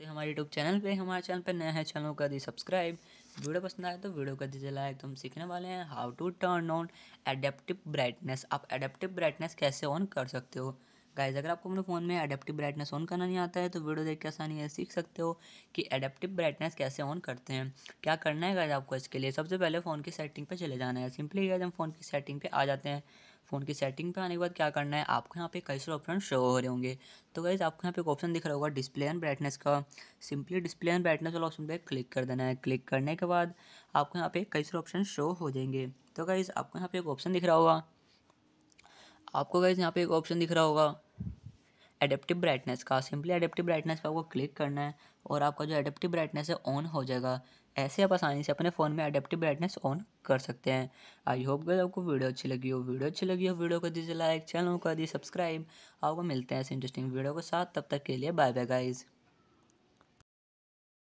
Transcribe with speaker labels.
Speaker 1: सकते तो हैं हमारे यूट्यूब चैनल पे हमारे चैनल पे नया है चैनल कर दी सब्सक्राइब वीडियो पसंद आए तो वीडियो कर दीजिए लाइक तो हम सीखने वाले हैं how to turn on adaptive brightness आप एडेप्टिव ब्राइटनेस कैसे ऑन कर सकते हो गाइज अगर आपको अपने फ़ोन में एडेप्टिव ब्राइटनेस ऑन करना नहीं आता है तो वीडियो देख के आसानी है सीख सकते हो कि एडेप्टिव ब्राइटनेस कैसे ऑन करते हैं क्या करना है गाइज आपको इसके लिए सबसे पहले फ़ोन की सेटिंग पर चले जाना है सिंपली गाइज हम फ़ोन की सेटिंग पे आ जाते हैं फ़ोन की सेटिंग पे आने के बाद क्या करना है आपको यहाँ पे कई सारे ऑप्शन शो हो रहे होंगे तो गाइज़ आपको यहाँ पे एक ऑप्शन दिख रहा होगा डिस्प्ले एंड ब्राइटनेस का सिंपली डिस्प्ले एंड ब्राइटनेस वाला ऑप्शन पे क्लिक कर देना है क्लिक करने के बाद आपको यहाँ पे कई सारे ऑप्शन शो हो जाएंगे तो गाइज़ आपको यहाँ पे एक ऑप्शन दिख रहा होगा आपको गाइज़ यहाँ पे एक ऑप्शन दिख रहा होगा एडेप्टिव ब्राइटनेस का सिंपली एडेप्टिव ब्राइटनेस पर आपको क्लिक करना है और आपका जो एडेप्टिव ब्राइटनेस है ऑन हो जाएगा ऐसे आप आसानी से अपने फ़ोन में एडेप्टिव ब्राइटनेस ऑन कर सकते हैं आई होप गई आपको वीडियो अच्छी लगी हो वीडियो अच्छी लगी हो वीडियो को दीजिए लाइक चैनल को दी सब्सक्राइब आपको मिलते हैं ऐसे इंटरेस्टिंग वीडियो के साथ तब तक के लिए बाय बाय गाइज़